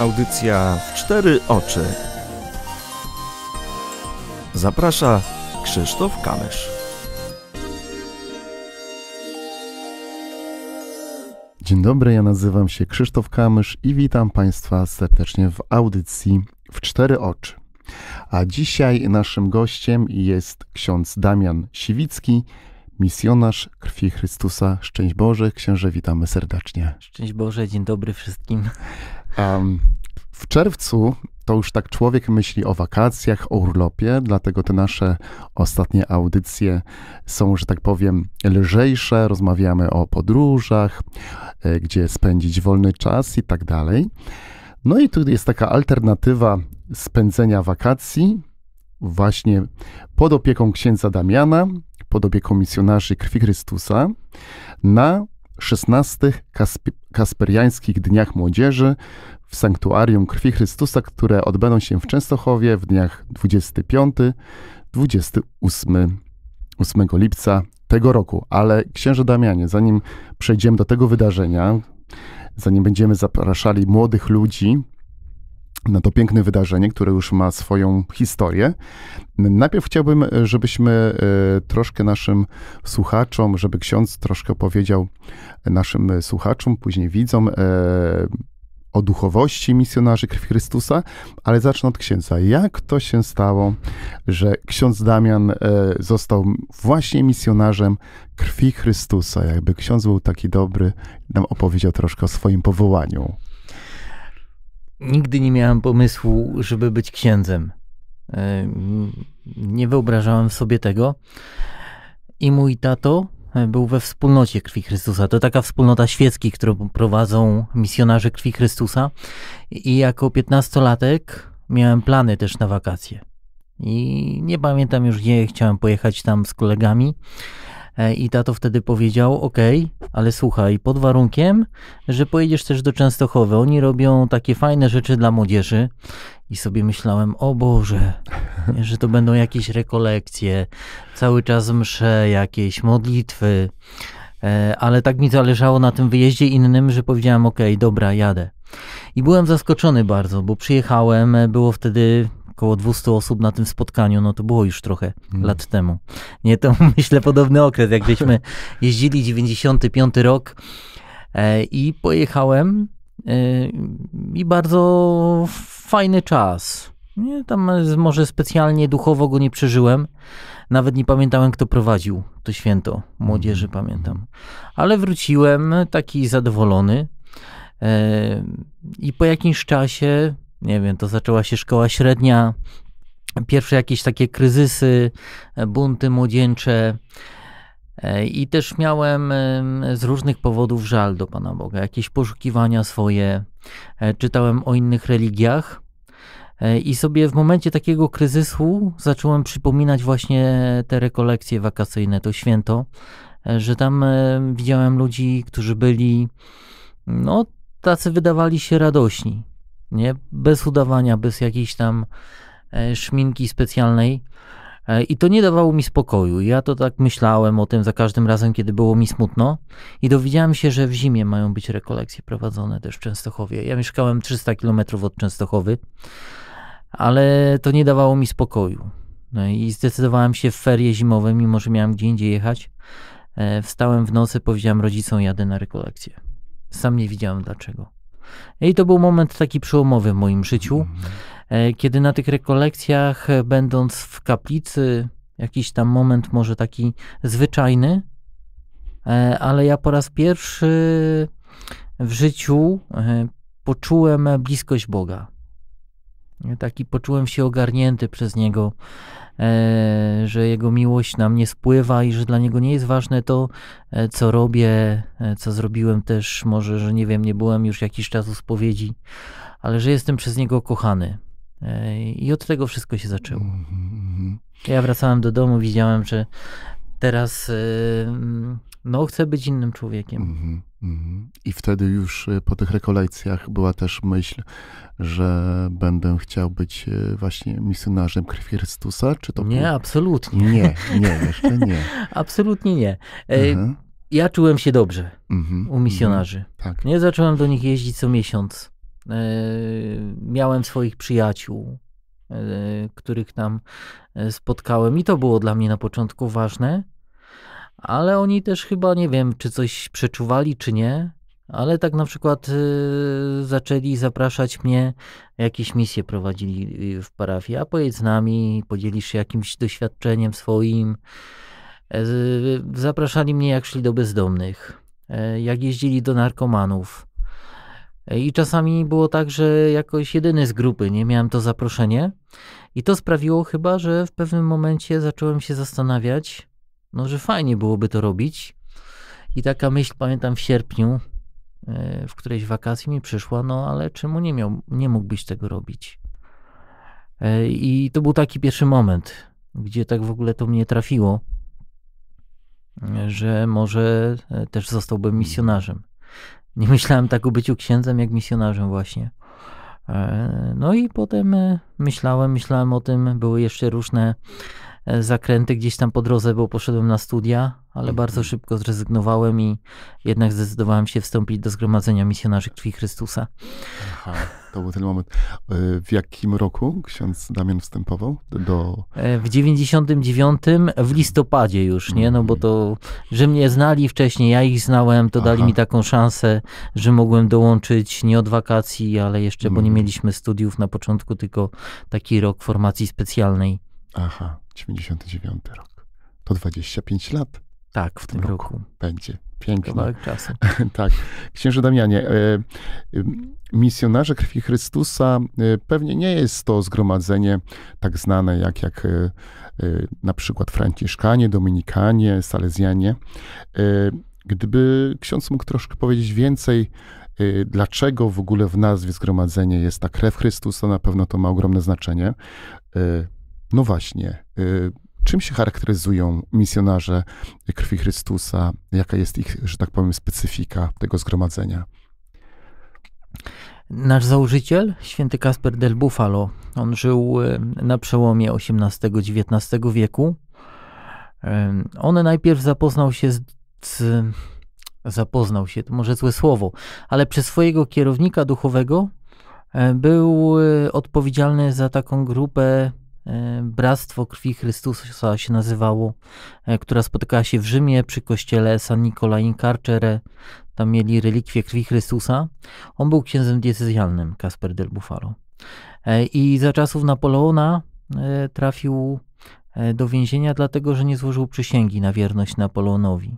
Audycja w cztery oczy. Zaprasza Krzysztof Kamysz. Dzień dobry, ja nazywam się Krzysztof Kamysz i witam Państwa serdecznie w audycji w cztery oczy. A dzisiaj naszym gościem jest ksiądz Damian Siwicki, misjonarz krwi Chrystusa. Szczęść Boże, księże, witamy serdecznie. Szczęść Boże, dzień dobry wszystkim. Um, w czerwcu to już tak człowiek myśli o wakacjach, o urlopie, dlatego te nasze ostatnie audycje są, że tak powiem, lżejsze. Rozmawiamy o podróżach, e, gdzie spędzić wolny czas i tak dalej. No i tu jest taka alternatywa spędzenia wakacji właśnie pod opieką księdza Damiana, podobie komisjonarzy krwi Chrystusa na 16 kasp kasperiańskich Dniach Młodzieży w Sanktuarium Krwi Chrystusa, które odbędą się w Częstochowie w dniach 25-28 lipca tego roku. Ale księże Damianie, zanim przejdziemy do tego wydarzenia, zanim będziemy zapraszali młodych ludzi na no to piękne wydarzenie, które już ma swoją historię. Najpierw chciałbym, żebyśmy e, troszkę naszym słuchaczom, żeby ksiądz troszkę powiedział naszym słuchaczom, później widzom e, o duchowości misjonarzy Krwi Chrystusa, ale zacznę od księdza. Jak to się stało, że ksiądz Damian e, został właśnie misjonarzem Krwi Chrystusa? Jakby ksiądz był taki dobry, nam opowiedział troszkę o swoim powołaniu nigdy nie miałem pomysłu, żeby być księdzem. E, nie wyobrażałem sobie tego. I mój tato e, był we wspólnocie krwi Chrystusa. To taka wspólnota świeckich, którą prowadzą misjonarze krwi Chrystusa. I jako piętnastolatek miałem plany też na wakacje. I nie pamiętam już, gdzie chciałem pojechać tam z kolegami. E, I tato wtedy powiedział, ok, ale słuchaj, pod warunkiem, że pojedziesz też do Częstochowy. Oni robią takie fajne rzeczy dla młodzieży. I sobie myślałem, o Boże, że to będą jakieś rekolekcje, cały czas msze, jakieś modlitwy. E, ale tak mi zależało na tym wyjeździe innym, że powiedziałem, ok, dobra, jadę. I byłem zaskoczony bardzo, bo przyjechałem, e, było wtedy około 200 osób na tym spotkaniu, no to było już trochę hmm. lat temu. Nie, to myślę podobny okres, jak żeśmy jeździli 95 rok e, i pojechałem e, i bardzo fajny czas. Nie, tam może specjalnie duchowo go nie przeżyłem. Nawet nie pamiętałem, kto prowadził to święto młodzieży, mm. pamiętam. Ale wróciłem taki zadowolony. E, I po jakimś czasie nie wiem, to zaczęła się szkoła średnia, pierwsze jakieś takie kryzysy, bunty młodzieńcze. E, I też miałem z różnych powodów żal do Pana Boga, jakieś poszukiwania swoje. E, czytałem o innych religiach e, i sobie w momencie takiego kryzysu zacząłem przypominać właśnie te rekolekcje wakacyjne, to święto, że tam widziałem ludzi, którzy byli, no, tacy wydawali się radośni nie? Bez udawania, bez jakiejś tam e, szminki specjalnej. E, I to nie dawało mi spokoju. Ja to tak myślałem o tym za każdym razem, kiedy było mi smutno. I dowiedziałem się, że w zimie mają być rekolekcje prowadzone też w Częstochowie. Ja mieszkałem 300 km od Częstochowy, ale to nie dawało mi spokoju. No I zdecydowałem się w ferie zimowe, mimo że miałem gdzie indziej jechać. E, wstałem w nocy, powiedziałem rodzicom, jadę na rekolekcję. Sam nie widziałem dlaczego. I to był moment taki przełomowy w moim życiu, mhm. e, kiedy na tych rekolekcjach, e, będąc w kaplicy, jakiś tam moment może taki zwyczajny, e, ale ja po raz pierwszy w życiu poczułem bliskość Boga. Taki poczułem się ogarnięty przez Niego. E, że Jego miłość na mnie spływa i że dla Niego nie jest ważne to, e, co robię, e, co zrobiłem też, może, że nie wiem, nie byłem już jakiś czas u spowiedzi, ale że jestem przez Niego kochany. I od tego wszystko się zaczęło. Ja wracałem do domu, widziałem, że teraz no, chcę być innym człowiekiem. Mhm. Mhm. I wtedy już e, po tych rekolekcjach była też myśl, że będę chciał być e, właśnie misjonarzem krwi Chrystusa? Czy to nie, był... absolutnie. Nie, nie, jeszcze nie. absolutnie nie. E, mhm. Ja czułem się dobrze mhm. u misjonarzy. Mhm. Tak. Nie zacząłem do nich jeździć co miesiąc. Miałem swoich przyjaciół, których tam spotkałem, i to było dla mnie na początku ważne ale oni też chyba, nie wiem, czy coś przeczuwali, czy nie, ale tak na przykład y, zaczęli zapraszać mnie, jakieś misje prowadzili y, w parafii, a pojedź z nami, podzielisz się jakimś doświadczeniem swoim. E, y, zapraszali mnie, jak szli do bezdomnych, y, jak jeździli do narkomanów. E, I czasami było tak, że jakoś jedyny z grupy nie miałem to zaproszenie, i to sprawiło chyba, że w pewnym momencie zacząłem się zastanawiać, no, że fajnie byłoby to robić. I taka myśl, pamiętam w sierpniu, e, w którejś wakacji mi przyszła, no ale czemu nie, miał, nie mógłbyś tego robić? E, I to był taki pierwszy moment, gdzie tak w ogóle to mnie trafiło, że może e, też zostałbym misjonarzem. Nie myślałem tak o byciu księdzem, jak misjonarzem właśnie. No i potem myślałem, myślałem o tym, były jeszcze różne E, zakręty gdzieś tam po drodze, bo poszedłem na studia, ale mhm. bardzo szybko zrezygnowałem i jednak zdecydowałem się wstąpić do Zgromadzenia Misjonarzy Krwi Chrystusa. Aha, to był ten moment. E, w jakim roku ksiądz Damian wstępował do... E, w 99, w mhm. listopadzie już, nie? No bo to, mhm. że mnie znali wcześniej, ja ich znałem, to Aha. dali mi taką szansę, że mogłem dołączyć nie od wakacji, ale jeszcze, bo nie mieliśmy studiów na początku, tylko taki rok formacji specjalnej Aha, 99 rok. To 25 lat. Tak, w, tym roku. roku. Będzie. Pięknie. Kawałek czasu. tak. Księże Damianie, e, y, misjonarze krwi Chrystusa y, pewnie nie jest to zgromadzenie tak znane jak, jak y, na przykład franciszkanie, dominikanie, salezjanie. E, gdyby ksiądz mógł troszkę powiedzieć więcej, dlaczego w ogóle w nazwie zgromadzenie jest ta krew Chrystusa, na pewno to ma ogromne znaczenie. E, no właśnie. Y, czym się charakteryzują misjonarze krwi Chrystusa? Jaka jest ich, że tak powiem, specyfika tego zgromadzenia? Nasz założyciel, święty Kasper del Buffalo, on żył y, na przełomie XVIII-XIX wieku. Y, on najpierw zapoznał się z, z, zapoznał się, to może złe słowo, ale przez swojego kierownika duchowego był odpowiedzialny za taką grupę E, Bractwo Krwi Chrystusa się nazywało, e, która spotykała się w Rzymie przy kościele San Nicolai in Carcere. Tam mieli relikwie Krwi Chrystusa. On był księdzem diecezjalnym, Kasper del Bufalo. E, I za czasów Napoleona trafił do więzienia, dlatego że nie złożył przysięgi na wierność Napoleonowi.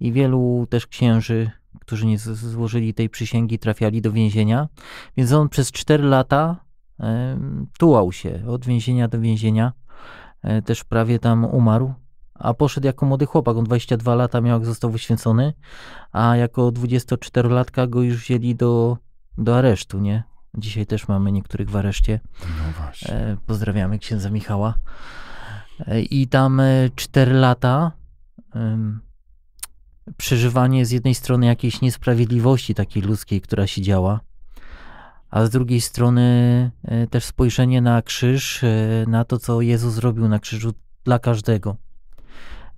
I wielu też księży, którzy nie złożyli tej przysięgi, trafiali do więzienia. Więc on przez 4 lata tułał się od więzienia do więzienia, e, też prawie tam umarł, a poszedł jako młody chłopak, on 22 lata miał, jak został wyświęcony, a jako 24-latka go już wzięli do, do aresztu, nie? Dzisiaj też mamy niektórych w areszcie. No właśnie. E, pozdrawiamy księdza Michała. E, I tam 4 lata przeżywanie z jednej strony jakiejś niesprawiedliwości takiej ludzkiej, która się działa, a z drugiej strony e, też spojrzenie na krzyż, e, na to, co Jezus zrobił na krzyżu dla każdego.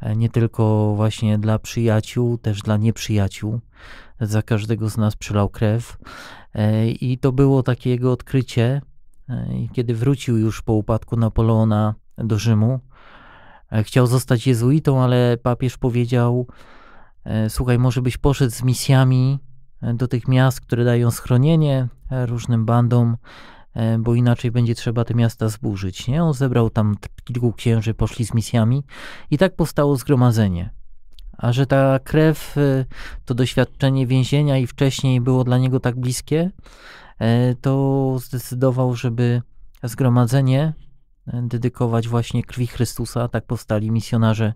E, nie tylko właśnie dla przyjaciół, też dla nieprzyjaciół. Za każdego z nas przelał krew. I to było takie jego odkrycie, kiedy wrócił już po upadku Napoleona do Rzymu. Chciał zostać jezuitą, ale papież powiedział: Słuchaj, może byś poszedł z misjami do tych miast, które dają schronienie e, różnym bandom, e, bo inaczej będzie trzeba te miasta zburzyć. Nie? On zebrał tam kilku księży, poszli z misjami i tak powstało zgromadzenie. A że ta krew, e, to doświadczenie więzienia i wcześniej było dla niego tak bliskie, to zdecydował, żeby zgromadzenie dedykować właśnie krwi Chrystusa. Tak powstali misjonarze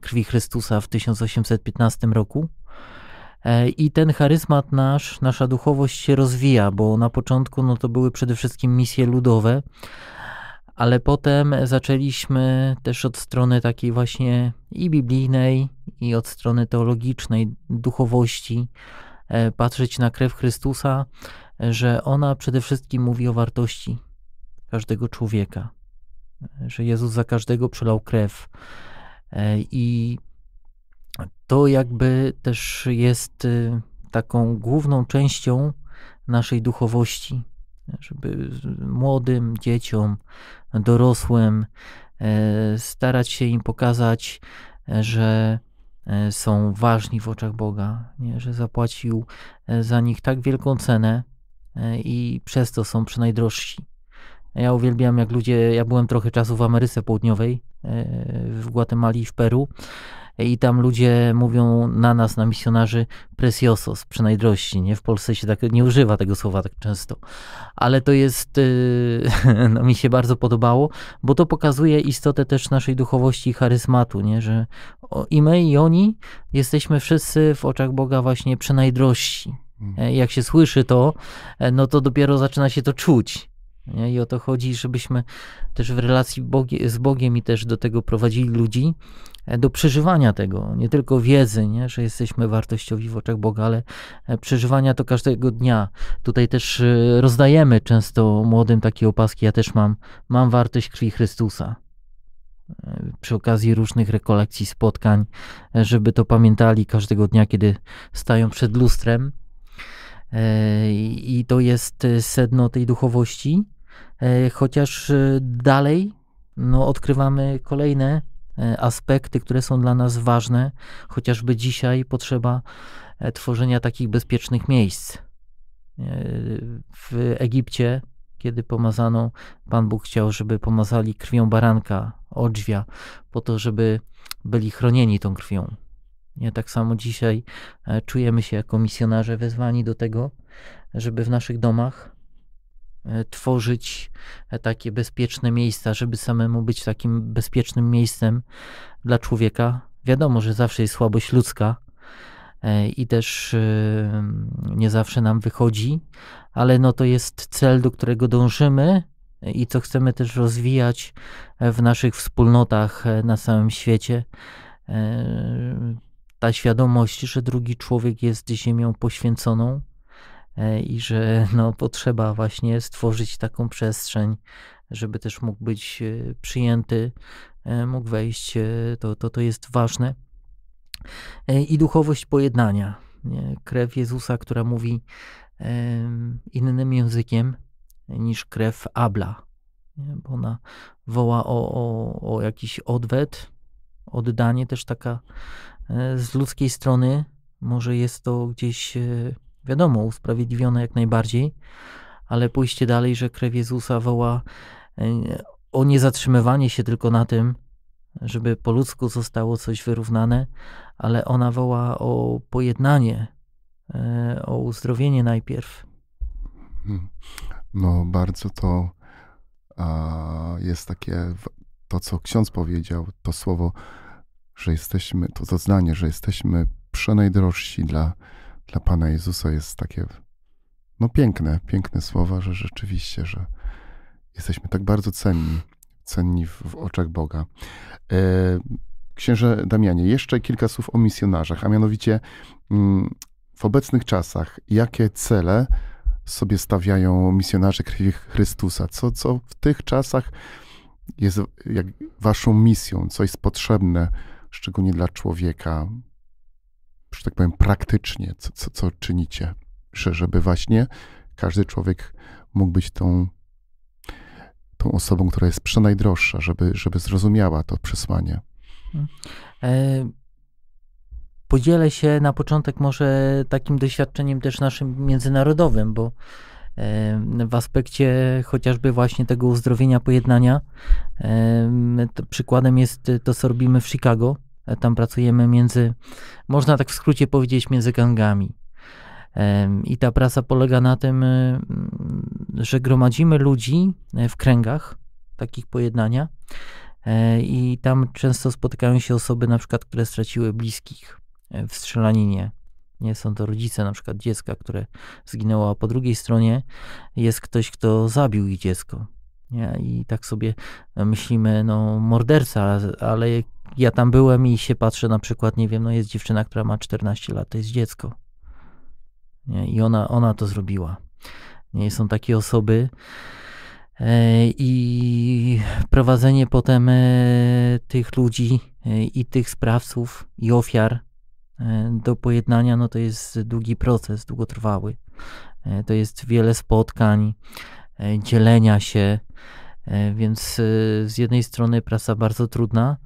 krwi Chrystusa w 1815 roku. E, I ten charyzmat nasz, nasza duchowość się rozwija, bo na początku no, to były przede wszystkim misje ludowe, ale potem zaczęliśmy też od strony takiej właśnie i biblijnej, i od strony teologicznej, duchowości, e, patrzeć na krew Chrystusa, e, że ona przede wszystkim mówi o wartości każdego człowieka, że Jezus za każdego przelał krew. I to jakby też jest y, taką główną częścią naszej duchowości, żeby młodym dzieciom, dorosłym e, starać się im pokazać, e, że e, są ważni w oczach Boga, nie? że zapłacił za nich tak wielką cenę i przez to są przynajdrożsi. Ja uwielbiam, jak ludzie. Ja byłem trochę czasu w Ameryce Południowej, w Gwatemali i w Peru, i tam ludzie mówią na nas, na misjonarzy, preciosos, przynajmniej nie? W Polsce się tak nie używa tego słowa tak często, ale to jest, yy, no, mi się bardzo podobało, bo to pokazuje istotę też naszej duchowości i charyzmatu, nie? Że i my, i oni jesteśmy wszyscy w oczach Boga właśnie przynajmniej mhm. jak się słyszy to, e, no to dopiero zaczyna się to czuć. Nie? I o to chodzi, żebyśmy też w relacji Bogie, z Bogiem i też do tego prowadzili ludzi, E, do przeżywania tego, nie tylko wiedzy, nie, że jesteśmy wartościowi w oczach Boga, ale e, przeżywania to każdego dnia. Tutaj też e, rozdajemy często młodym takie opaski, ja też mam, mam wartość krwi Chrystusa. Przy okazji różnych rekolekcji, spotkań, żeby to pamiętali każdego dnia, kiedy stają przed lustrem. I to jest sedno tej duchowości, chociaż dalej no, odkrywamy kolejne E, aspekty, które są dla nas ważne, chociażby dzisiaj potrzeba e, tworzenia takich bezpiecznych miejsc. E, w Egipcie, kiedy pomazano, Pan Bóg chciał, żeby pomazali krwią baranka, odźwia, po to, żeby byli chronieni tą krwią. Nie, tak samo dzisiaj czujemy się jako misjonarze wezwani do tego, żeby w naszych domach E, tworzyć e, takie bezpieczne miejsca, żeby samemu być takim bezpiecznym miejscem dla człowieka. Wiadomo, że zawsze jest słabość ludzka e, i też nie zawsze nam wychodzi, ale no to jest cel, do którego dążymy i co chcemy też rozwijać w naszych wspólnotach na całym świecie. Ta świadomość, że drugi człowiek jest ziemią poświęconą, E, i że no, potrzeba właśnie stworzyć taką przestrzeń, żeby też mógł być e, przyjęty, e, mógł wejść, to, to, to jest ważne. I duchowość pojednania. Krew Jezusa, która mówi innym językiem niż krew Abla, bo ona woła o, o, o jakiś odwet, oddanie też taka z ludzkiej strony. Może jest to gdzieś Wiadomo, usprawiedliwione jak najbardziej, ale pójście dalej, że krew Jezusa woła e, o niezatrzymywanie się tylko na tym, żeby po ludzku zostało coś wyrównane, ale ona woła o pojednanie, e, o uzdrowienie najpierw. Hmm. No, bardzo to a, jest takie, to co ksiądz powiedział, to słowo, że jesteśmy, to, zaznanie, że jesteśmy przenajdrożsi dla dla Pana Jezusa jest takie no piękne, piękne słowa, że rzeczywiście, że jesteśmy tak bardzo cenni, cenni w, w oczach Boga. E, księże Damianie, jeszcze kilka słów o misjonarzach, a mianowicie mm, w obecnych czasach, jakie cele sobie stawiają misjonarze krwi Chrystusa? Co, co w tych czasach jest jak waszą misją, co jest potrzebne, szczególnie dla człowieka, że tak powiem, praktycznie, co, co, co czynicie, że, żeby właśnie każdy człowiek mógł być tą, tą osobą, która jest przenajdroższa, żeby, żeby zrozumiała to przesłanie. Mhm. E, podzielę się na początek może takim doświadczeniem też naszym międzynarodowym, bo e, w aspekcie chociażby właśnie tego uzdrowienia pojednania. E, przykładem jest to, co robimy w Chicago, tam pracujemy między, można tak w skrócie powiedzieć, między gangami. I ta praca polega na tym, y, mm, że gromadzimy ludzi e, w kręgach takich pojednania e, i tam często spotykają się osoby, na przykład, które straciły bliskich e, w strzelaninie. Nie są to rodzice na przykład dziecka, które zginęło, a po drugiej stronie jest ktoś, kto zabił ich dziecko. Nie? I tak sobie myślimy, no morderca, ale ja tam byłem i się patrzę na przykład, nie wiem, no jest dziewczyna, która ma 14 lat, to jest dziecko. Nie? I ona, ona to zrobiła. Nie są takie osoby. E, I prowadzenie potem e, tych ludzi e, i tych sprawców i ofiar do pojednania, no to jest długi proces, długotrwały. To jest wiele spotkań, dzielenia się, więc z jednej strony praca bardzo trudna,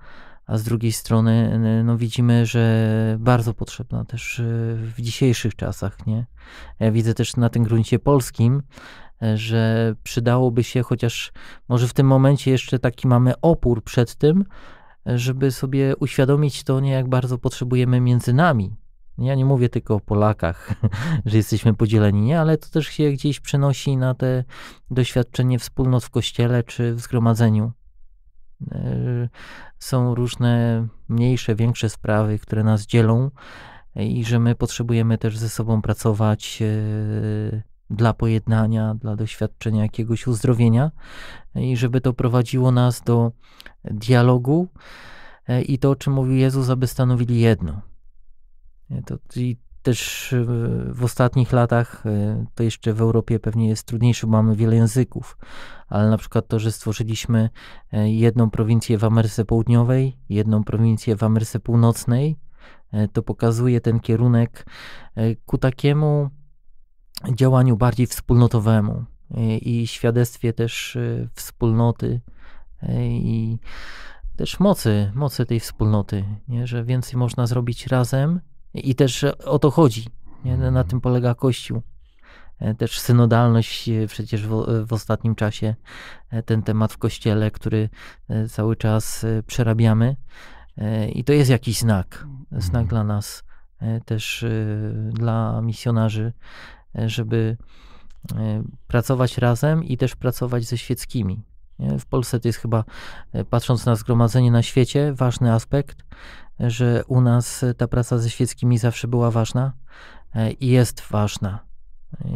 a z drugiej strony no, widzimy, że bardzo potrzebna też y, w dzisiejszych czasach. Nie? Widzę też na tym gruncie polskim, e, że przydałoby się, chociaż może w tym momencie jeszcze taki mamy opór przed tym, e, żeby sobie uświadomić to, nie jak bardzo potrzebujemy między nami. Ja nie mówię tylko o Polakach, że jesteśmy podzieleni, nie, ale to też się gdzieś przenosi na te doświadczenie wspólnot w kościele czy w zgromadzeniu E, są różne mniejsze, większe sprawy, które nas dzielą i że my potrzebujemy też ze sobą pracować e, dla pojednania, dla doświadczenia jakiegoś uzdrowienia i żeby to prowadziło nas do dialogu e, i to, o czym mówił Jezus, aby stanowili jedno. I też y, w ostatnich latach, y, to jeszcze w Europie pewnie jest trudniejsze, bo mamy wiele języków, ale na przykład to, że stworzyliśmy y, jedną prowincję w Ameryce Południowej, jedną prowincję w Ameryce Północnej, to pokazuje ten kierunek ku takiemu działaniu bardziej wspólnotowemu i świadectwie też wspólnoty i też mocy, mocy tej wspólnoty, nie? że więcej można zrobić razem i też e, o to chodzi. Nie? Na mhm. tym polega Kościół. E, też synodalność e, przecież w, w ostatnim czasie, ten temat w kościele, który cały czas przerabiamy. I to jest jakiś znak, znak mhm. dla nas, też dla misjonarzy, żeby pracować razem i też pracować ze świeckimi. W Polsce to jest chyba, patrząc na zgromadzenie na świecie, ważny aspekt, że u nas e, ta praca ze świeckimi zawsze była ważna e, i jest ważna.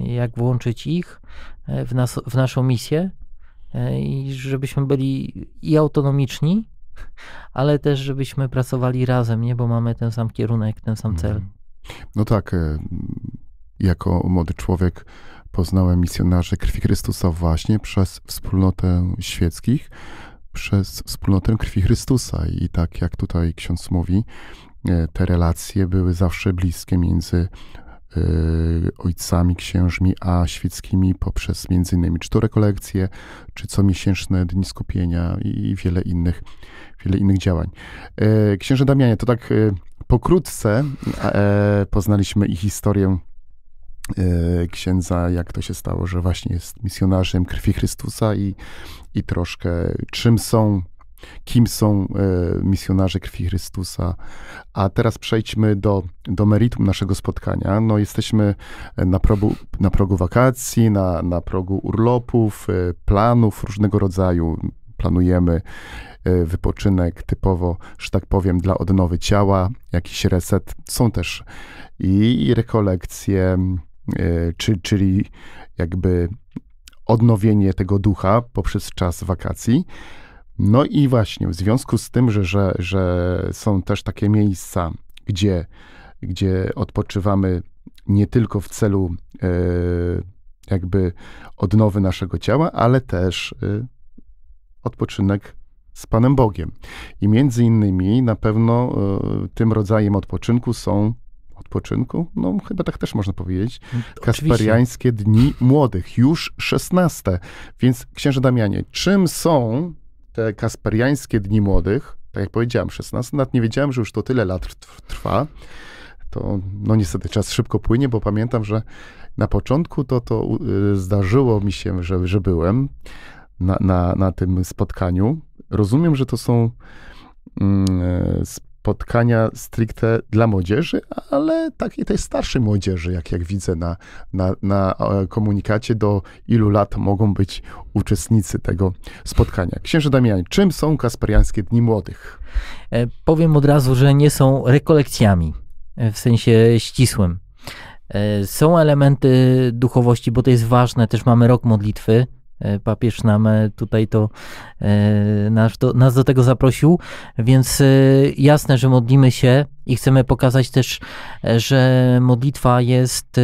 Jak włączyć ich e, w, nas, w naszą misję i żebyśmy byli i autonomiczni, ale też żebyśmy pracowali razem, nie? Bo mamy ten sam kierunek, ten sam cel. Mhm. No tak, jako młody człowiek poznałem misjonarzy krwi Chrystusa właśnie przez wspólnotę świeckich przez wspólnotę krwi Chrystusa. I tak jak tutaj ksiądz mówi, e, te relacje były zawsze bliskie między e, ojcami, księżmi, a świeckimi poprzez m.in. innymi cztery kolekcje czy comiesięczne dni skupienia i wiele innych, wiele innych działań. E, księże Damianie, to tak pokrótce poznaliśmy ich historię E, księdza, jak to się stało, że właśnie jest misjonarzem krwi Chrystusa i, i troszkę czym są, kim są e, misjonarze krwi Chrystusa. A teraz przejdźmy do, do meritum naszego spotkania. No, jesteśmy na progu, na progu wakacji, na, na progu urlopów, e, planów różnego rodzaju. Planujemy wypoczynek typowo, że tak powiem, dla odnowy ciała, jakiś reset. Są też i rekolekcje, E, czy, czyli jakby odnowienie tego ducha poprzez czas wakacji. No i właśnie w związku z tym, że, że, że są też takie miejsca, gdzie, gdzie odpoczywamy nie tylko w celu e, jakby odnowy naszego ciała, ale też e, odpoczynek z Panem Bogiem. I między innymi na pewno tym rodzajem odpoczynku są odpoczynku, no chyba tak też można powiedzieć, no, kasperiańskie dni młodych, już 16. Więc księże Damianie, czym są te kasperiańskie dni młodych? Tak jak powiedziałem, 16 lat, nie wiedziałem, że już to tyle lat trwa. To no niestety czas szybko płynie, bo pamiętam, że na początku to, to y, zdarzyło mi się, że, że byłem na, na, na tym spotkaniu. Rozumiem, że to są mm, y, spotkania stricte dla młodzieży, ale takiej tej starszej młodzieży, jak, jak widzę na, na, na e, komunikacie, do ilu lat mogą być uczestnicy tego spotkania. Księże Damian, czym są Kasperiańskie Dni Młodych? E, powiem od razu, że nie są rekolekcjami e, w sensie ścisłym. Są elementy duchowości, bo to jest ważne. Też mamy rok modlitwy, E, papież nam tutaj to e, nas do, nas do tego zaprosił, więc e, jasne, że modlimy się i chcemy pokazać też, że modlitwa jest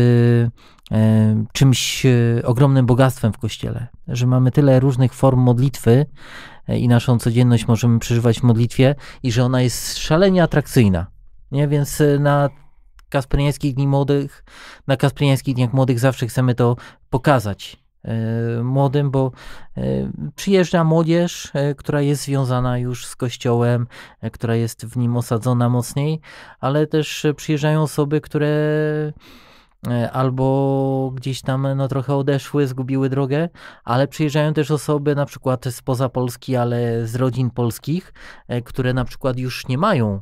czymś ogromnym bogactwem w kościele, że mamy tyle różnych form modlitwy i naszą codzienność możemy przeżywać w modlitwie i że ona jest szalenie atrakcyjna. Nie, więc na Kaspriańskich Dni Młodych, na Kaspriańskich Dniach Młodych zawsze chcemy to pokazać E, młodym, bo e, przyjeżdża młodzież, e, która jest związana już z kościołem, która jest w nim osadzona mocniej, ale też przyjeżdżają osoby, które albo gdzieś tam no, trochę odeszły, zgubiły drogę, ale przyjeżdżają też osoby na przykład spoza Polski, ale z rodzin polskich, które na przykład już nie mają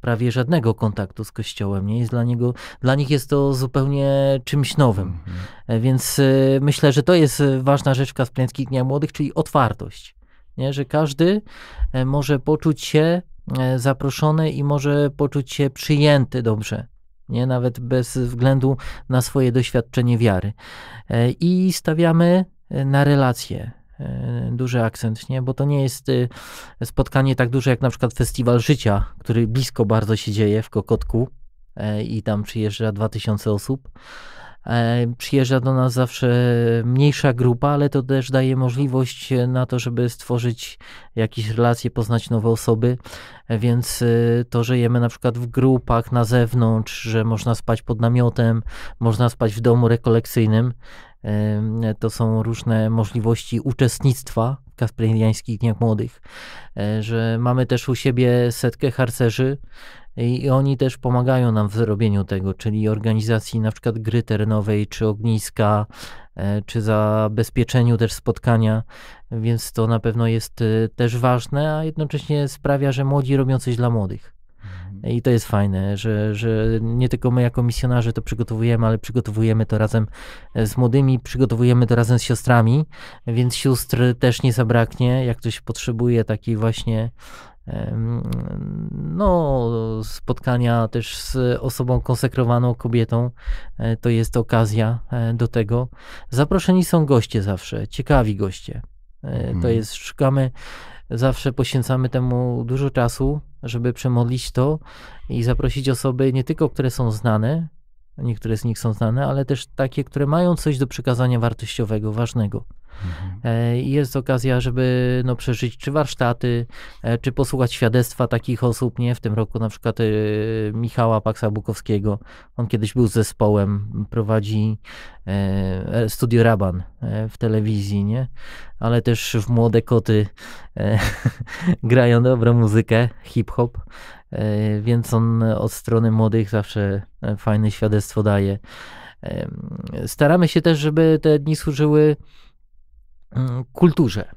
prawie żadnego kontaktu z Kościołem. Nie jest dla, niego, dla nich jest to zupełnie czymś nowym. Mhm. E, więc y, myślę, że to jest e, ważna rzecz w Kaspiańskich Dniach Młodych, czyli otwartość. Nie? Że każdy może poczuć się zaproszony i może poczuć się przyjęty dobrze. Nie? Nawet bez względu na swoje doświadczenie wiary. I stawiamy na relacje E, duży akcent, nie? bo to nie jest y, spotkanie tak duże jak na przykład Festiwal Życia, który blisko bardzo się dzieje w Kokotku e, i tam przyjeżdża 2000 osób. E, przyjeżdża do nas zawsze mniejsza grupa, ale to też daje możliwość na to, żeby stworzyć jakieś relacje, poznać nowe osoby. Więc y, to, że jemy na przykład w grupach na zewnątrz, że można spać pod namiotem, można spać w domu rekolekcyjnym, to są różne możliwości uczestnictwa w Kasperiańskich Dniach Młodych, e, że mamy też u siebie setkę harcerzy i oni też pomagają nam w zrobieniu tego, czyli organizacji na przykład gry terenowej, czy ogniska, e, czy zabezpieczeniu też spotkania, więc to na pewno jest e, też ważne, a jednocześnie sprawia, że młodzi robią coś dla młodych. I to jest fajne, że, że nie tylko my jako misjonarze to przygotowujemy, ale przygotowujemy to razem z młodymi, przygotowujemy to razem z siostrami, więc sióstr też nie zabraknie, jak ktoś potrzebuje takiej właśnie no, spotkania też z osobą konsekrowaną kobietą, e, to jest okazja e, do tego. Zaproszeni są goście zawsze, ciekawi goście. E, to mhm. jest, szukamy zawsze poświęcamy temu dużo czasu, żeby przemodlić to i zaprosić osoby nie tylko, które są znane, niektóre z nich są znane, ale też takie, które mają coś do przekazania wartościowego, ważnego. Mhm. E, jest okazja, żeby no, przeżyć czy warsztaty, e, czy posłuchać świadectwa takich osób, nie? W tym roku na przykład e, Michała Paksa-Bukowskiego, on kiedyś był z zespołem, prowadzi Studio Raban w telewizji, nie? Ale też w Młode Koty grają dobrą muzykę, hip-hop E, więc on od strony młodych zawsze e, fajne świadectwo daje. Staramy się też, żeby te dni służyły mm, kulturze.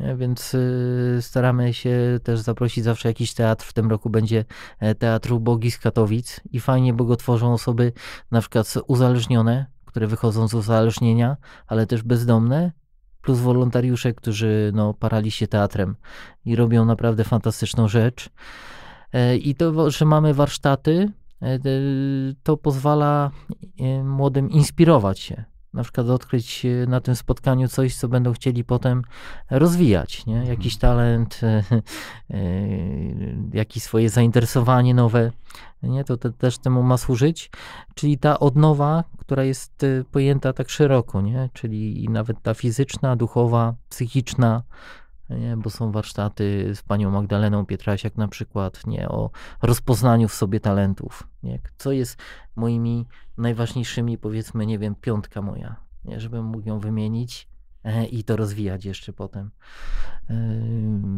E, więc y, staramy się też zaprosić zawsze jakiś teatr. W tym roku będzie Teatr Ubogi z Katowic i fajnie, bo go tworzą osoby na przykład uzależnione, które wychodzą z uzależnienia, ale też bezdomne, plus wolontariusze, którzy no, parali się teatrem i robią naprawdę fantastyczną rzecz. E, I to, że mamy warsztaty, e, to pozwala e, młodym inspirować się. Na przykład odkryć na tym spotkaniu coś, co będą chcieli potem rozwijać, nie? Mhm. jakiś talent, jakieś swoje zainteresowanie nowe, nie? to te, też temu ma służyć. Czyli ta odnowa, która jest pojęta tak szeroko, nie? czyli nawet ta fizyczna, duchowa, psychiczna, nie? bo są warsztaty z panią Magdaleną Pietrasiak na przykład, nie? o rozpoznaniu w sobie talentów, nie? co jest moimi najważniejszymi, powiedzmy, nie wiem, piątka moja, nie? żebym mógł ją wymienić e, i to rozwijać jeszcze potem. E,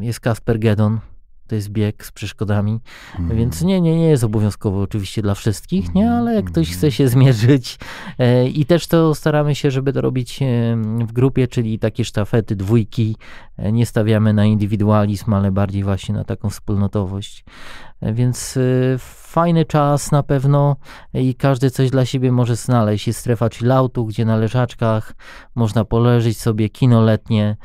jest Kasper Gedon, to jest bieg z przeszkodami, mm. więc nie, nie, nie jest obowiązkowo oczywiście dla wszystkich, nie, mm. ale jak ktoś mm. chce się zmierzyć e, i też to staramy się, żeby to robić e, w grupie, czyli takie sztafety, dwójki, e, nie stawiamy na indywidualizm, ale bardziej właśnie na taką wspólnotowość, e, więc e, fajny czas na pewno e, i każdy coś dla siebie może znaleźć, jest strefa lautu, gdzie na leżaczkach można poleżeć sobie, kino letnie,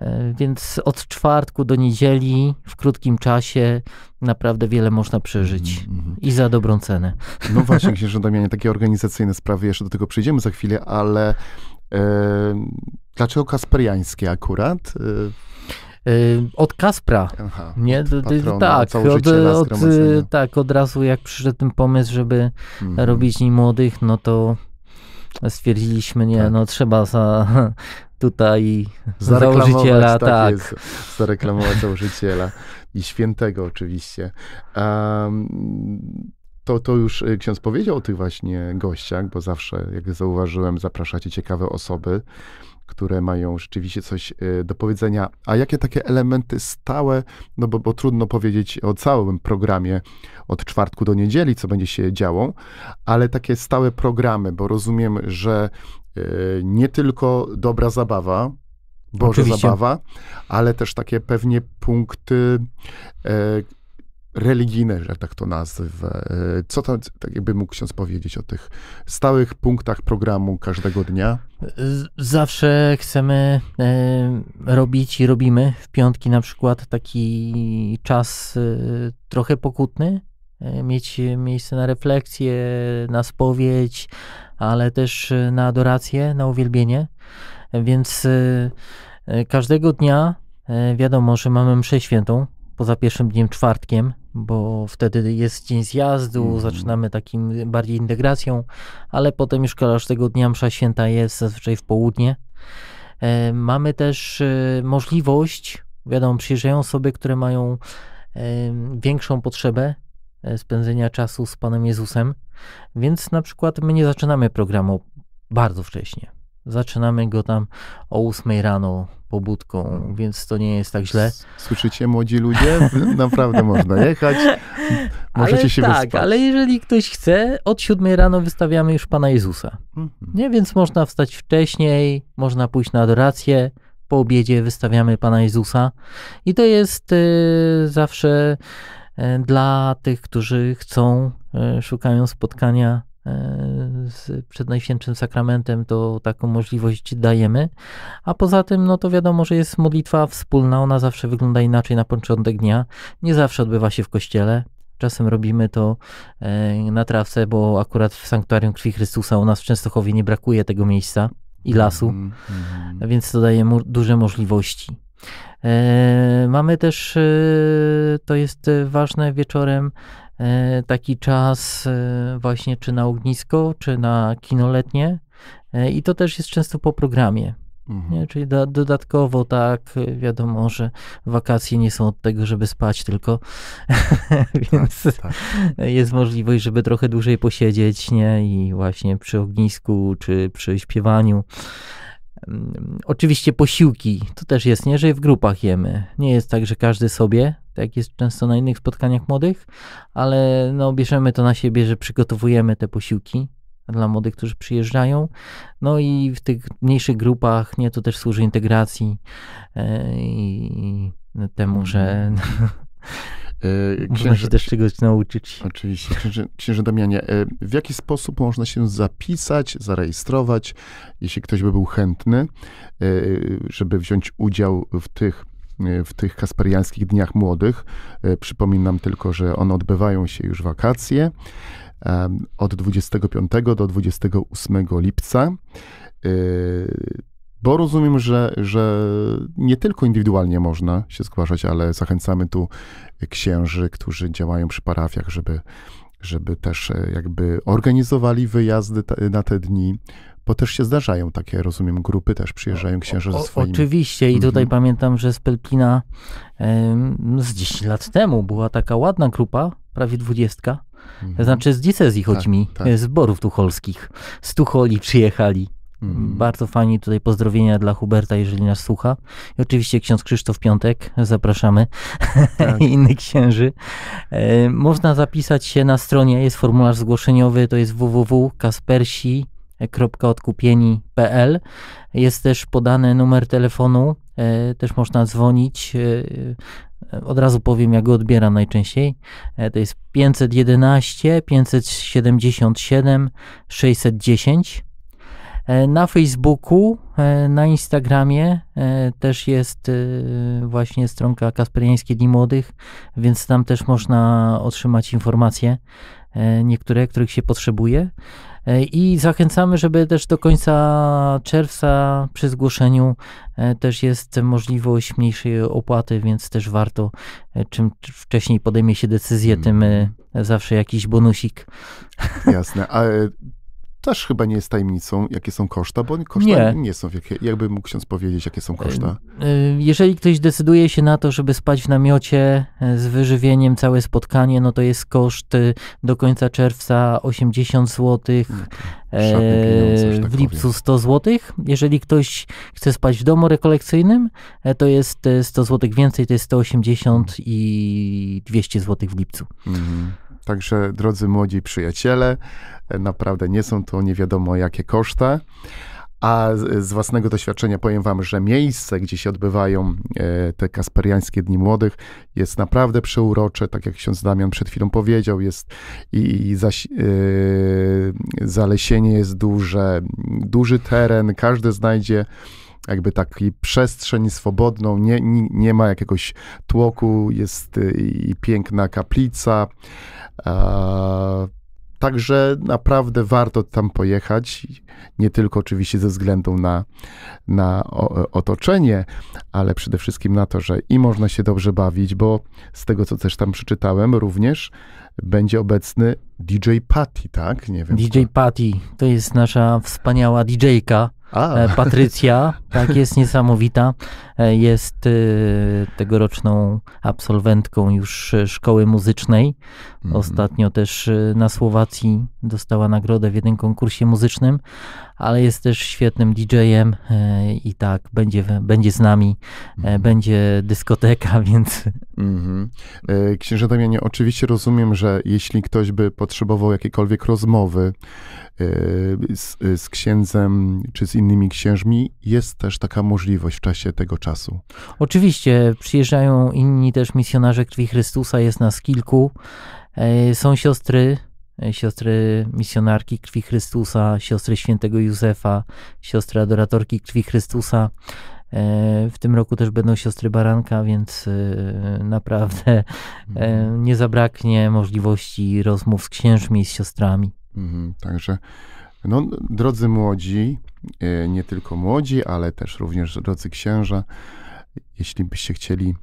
E, więc od czwartku do niedzieli w krótkim czasie naprawdę wiele można przeżyć mm -hmm. i za dobrą cenę. No właśnie, księże Damianie, takie organizacyjne sprawy, jeszcze do tego przejdziemy za chwilę, ale e, dlaczego kasperiańskie akurat? E, e, od Kaspra. Aha, nie? Od patrona, tak, od, od, tak, od razu jak przyszedł ten pomysł, żeby mm -hmm. robić nim młodych, no to stwierdziliśmy, nie, tak. no trzeba za, tutaj założyciela. Tak, tak. Jest, zareklamować założyciela i świętego oczywiście. Um, to, to już y, ksiądz powiedział o tych właśnie gościach, bo zawsze, jak zauważyłem, zapraszacie ciekawe osoby, które mają rzeczywiście coś y, do powiedzenia. A jakie takie elementy stałe, no bo, bo trudno powiedzieć o całym programie od czwartku do niedzieli, co będzie się działo, ale takie stałe programy, bo rozumiem, że E, nie tylko dobra zabawa, Boże Oczywiście. zabawa, ale też takie pewnie punkty e, religijne, że tak to nazwę. E, co to, tak jakby mógł ksiądz powiedzieć o tych stałych punktach programu każdego dnia? Zawsze chcemy robić i robimy w piątki na przykład taki czas trochę pokutny, mieć miejsce na refleksję, na spowiedź, ale też y, na adorację, na uwielbienie. Więc y, y, każdego dnia wiadomo, że mamy mszę świętą, poza pierwszym dniem czwartkiem, bo wtedy jest dzień zjazdu, mm. zaczynamy takim bardziej integracją, ale potem już każdego dnia msza święta jest zazwyczaj w południe. E, mamy też możliwość, wiadomo, przyjeżdżają osoby, które mają większą potrzebę E, spędzenia czasu z Panem Jezusem. Więc na przykład my nie zaczynamy programu bardzo wcześnie. Zaczynamy go tam o 8 rano pobudką, więc to nie jest tak źle. Słyszycie, młodzi ludzie? Naprawdę można jechać. Możecie ale się tak, wyspać. Ale jeżeli ktoś chce, od 7 rano wystawiamy już Pana Jezusa. Mhm. Nie, więc można wstać wcześniej, można pójść na adorację, po obiedzie wystawiamy Pana Jezusa. I to jest y, zawsze E, dla tych, którzy chcą, e, szukają spotkania e, z, przed Najświętszym Sakramentem, to taką możliwość dajemy. A poza tym, no to wiadomo, że jest modlitwa wspólna, ona zawsze wygląda inaczej na początek dnia. Nie zawsze odbywa się w kościele. Czasem robimy to na trawce, bo akurat w Sanktuarium Krwi Chrystusa u nas w Częstochowie nie brakuje tego miejsca i lasu, mm, mm. więc to daje mu, duże możliwości. E, mamy też, e, to jest e, ważne wieczorem, taki czas właśnie czy na ognisko, czy na kinoletnie i to też jest często po programie. Mhm. Nie? Czyli do, dodatkowo tak, wiadomo, że wakacje nie są od tego, żeby spać, tylko tak, więc tak, tak. jest możliwość, żeby trochę dłużej posiedzieć, nie? I właśnie przy ognisku, czy przy śpiewaniu. Oczywiście posiłki, to też jest, nie, że w grupach jemy. Nie jest tak, że każdy sobie, tak jest często na innych spotkaniach młodych, ale no, bierzemy to na siebie, że przygotowujemy te posiłki dla młodych, którzy przyjeżdżają. No i w tych mniejszych grupach, nie, to też służy integracji yy, i temu, że mhm. Księże... Y, można się też czegoś nauczyć. Oczywiście. Księże, księże Damianie, y, w jaki sposób można się zapisać, zarejestrować, jeśli ktoś by był chętny, y, żeby wziąć udział w tych w tych kasperiańskich dniach młodych. Przypominam tylko, że one odbywają się już wakacje od 25 do 28 lipca. Bo rozumiem, że, że nie tylko indywidualnie można się zgłaszać, ale zachęcamy tu księży, którzy działają przy parafiach, żeby, żeby też e, jakby organizowali wyjazdy na te dni, bo też się zdarzają takie, rozumiem, grupy, też przyjeżdżają księży ze swoimi. Oczywiście i tutaj mhm. pamiętam, że z Pelplina no z 10 lat temu była taka ładna grupa, prawie dwudziestka, mm znaczy z diecezji choć tak, mi, tak. z Borów Tucholskich, z Tucholi przyjechali Mhm. Bardzo fajnie tutaj pozdrowienia dla Huberta, jeżeli nas słucha. I oczywiście ksiądz Krzysztof Piątek, zapraszamy, tak. i innych księży. E, można zapisać się na stronie, jest formularz zgłoszeniowy, to jest www.kaspersi Jest też podany numer telefonu, e, też można dzwonić. E, od razu powiem, jak go odbieram najczęściej. to jest 511 577 610. E, na Facebooku, e, na Instagramie e, też jest właśnie stronka Kasperiańskie Dni Młodych, więc tam też można otrzymać informacje, niektóre, których się potrzebuje. I zachęcamy, żeby też do końca czerwca przy zgłoszeniu też jest możliwość mniejszej opłaty, więc też warto, czym wcześniej podejmie się decyzję, mhm. tym zawsze jakiś bonusik. Jasne. A też chyba nie jest tajemnicą, jakie są koszta, bo koszta nie, nie są wielkie. Jakby mógł ksiądz powiedzieć, jakie są koszta? Jeżeli ktoś decyduje się na to, żeby spać w namiocie e, z wyżywieniem całe spotkanie, no to jest koszt y, do końca czerwca 80 zł, no tak. e, tak w lipcu 100 zł. Jeżeli ktoś chce spać w domu rekolekcyjnym, e, to jest 100 zł więcej, to jest 180 i 200 zł w lipcu. Mhm. Także drodzy młodzi przyjaciele, Naprawdę nie są to nie wiadomo jakie koszta. A z własnego doświadczenia powiem Wam, że miejsce, gdzie się odbywają e, te kasperiańskie Dni Młodych, jest naprawdę przeurocze. Tak jak ksiądz Damian przed chwilą powiedział, jest i, i zaś, yy, zalesienie jest duże, duży teren, każdy znajdzie jakby taki przestrzeń swobodną, nie, nie, nie, ma jakiegoś tłoku, jest e, i piękna kaplica. Także naprawdę warto tam pojechać, nie tylko oczywiście ze względu na, na e, otoczenie, ale przede wszystkim na to, że i można się dobrze bawić, bo z tego, co też tam przeczytałem, również będzie obecny DJ Patty, tak? Nie wiem. DJ kto... Patty to jest nasza wspaniała DJ-ka. A. E, Patrycja, tak, jest niesamowita. E, jest tegoroczną absolwentką już szkoły muzycznej. Mhm. Ostatnio też y, na Słowacji dostała nagrodę w jednym konkursie muzycznym, ale jest też świetnym DJ-em e, i tak, będzie, będzie z nami, e, mhm. będzie dyskoteka, więc... Mhm. E, księże Damianie, oczywiście rozumiem, że jeśli ktoś by potrzebował jakiejkolwiek rozmowy z, z księdzem czy z innymi księżmi, jest też taka możliwość w czasie tego czasu. Oczywiście, przyjeżdżają inni też misjonarze krwi Chrystusa, jest nas kilku. E, są siostry, e, siostry misjonarki krwi Chrystusa, siostry świętego Józefa, siostry adoratorki krwi Chrystusa. E, w tym roku też będą siostry Baranka, więc naprawdę mhm. nie zabraknie możliwości rozmów z księżmi, z siostrami. Mhm, także, no, drodzy młodzi, nie tylko młodzi, ale też również drodzy księża, jeśli byście chcieli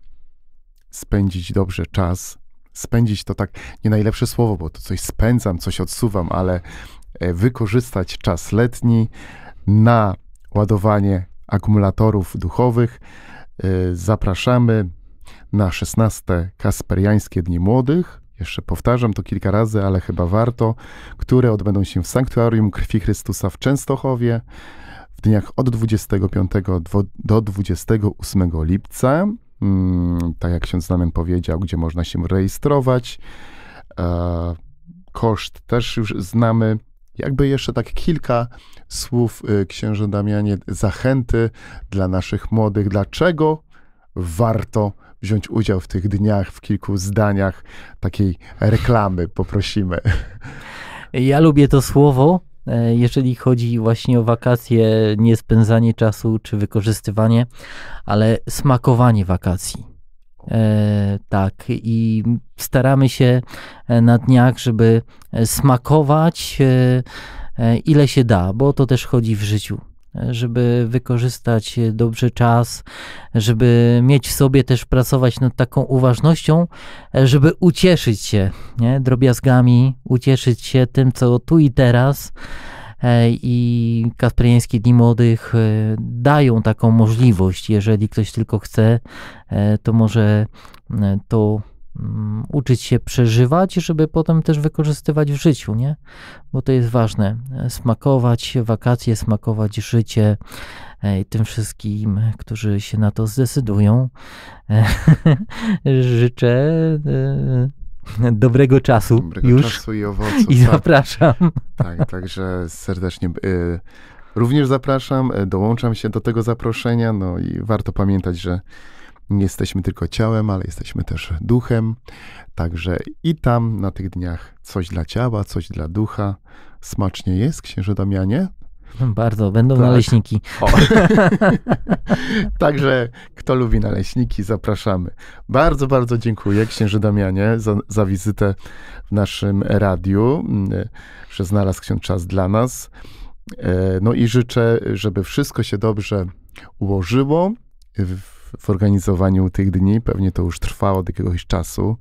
spędzić dobrze czas spędzić to tak, nie najlepsze słowo, bo to coś spędzam, coś odsuwam, ale e, wykorzystać czas letni na ładowanie akumulatorów duchowych. E, zapraszamy na 16 Kasperiańskie Dni Młodych. Jeszcze powtarzam to kilka razy, ale chyba warto, które odbędą się w Sanktuarium Krwi Chrystusa w Częstochowie w dniach od 25 do 28 lipca. Mm, tak jak ksiądz Damian powiedział, gdzie można się rejestrować. E, koszt też już znamy. Jakby jeszcze tak kilka słów, y, księże Damianie, zachęty dla naszych młodych. Dlaczego warto wziąć udział w tych dniach, w kilku zdaniach takiej reklamy, poprosimy. Ja lubię to słowo, E, jeżeli chodzi właśnie o wakacje, nie spędzanie czasu czy wykorzystywanie, ale smakowanie wakacji. E, tak, i staramy się e, na dniach, żeby e, smakować e, ile się da, bo to też chodzi w życiu żeby wykorzystać dobrze czas, żeby mieć w sobie też pracować nad taką uważnością, żeby ucieszyć się nie? drobiazgami, ucieszyć się tym, co tu i teraz. E, I Kaspriańskie Dni Młodych e, dają taką możliwość. Jeżeli ktoś tylko chce, e, to może to Mm, uczyć się przeżywać, żeby potem też wykorzystywać w życiu, nie? Bo to jest ważne. E, smakować wakacje, smakować życie e, i tym wszystkim, którzy się na to zdecydują. E, życzę dobrego czasu dobrego już. Czasu i owoców. I tak. zapraszam. Tak, także serdecznie. Również zapraszam, dołączam się do tego zaproszenia, no i warto pamiętać, że nie jesteśmy tylko ciałem, ale jesteśmy też duchem. Także i tam na tych dniach coś dla ciała, coś dla ducha. Smacznie jest, księże Damianie? Bardzo, będą tak. naleśniki. Także kto lubi naleśniki, zapraszamy. Bardzo, bardzo dziękuję księży Damianie za, za wizytę w naszym radiu, mm, że znalazł ksiądz czas dla nas. E, no i życzę, żeby wszystko się dobrze ułożyło. W w organizowaniu tych dni. Pewnie to już trwało od jakiegoś czasu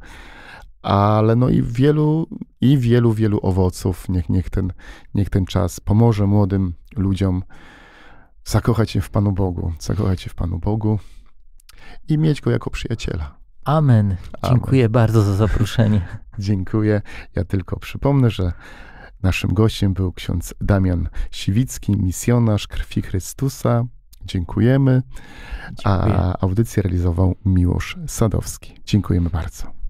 ale no i wielu, i wielu, wielu owoców. Niech, niech, ten, niech ten czas pomoże młodym ludziom zakochać się w Panu Bogu, zakochać się w Panu Bogu i mieć Go jako przyjaciela. Amen. Dziękuję Amen. bardzo za zaproszenie. Dziękuję. Ja tylko przypomnę, że naszym gościem był ksiądz Damian Siwicki, misjonarz krwi Chrystusa, dziękujemy. Dziękuję. A audycję realizował Miłosz Sadowski. Dziękujemy bardzo.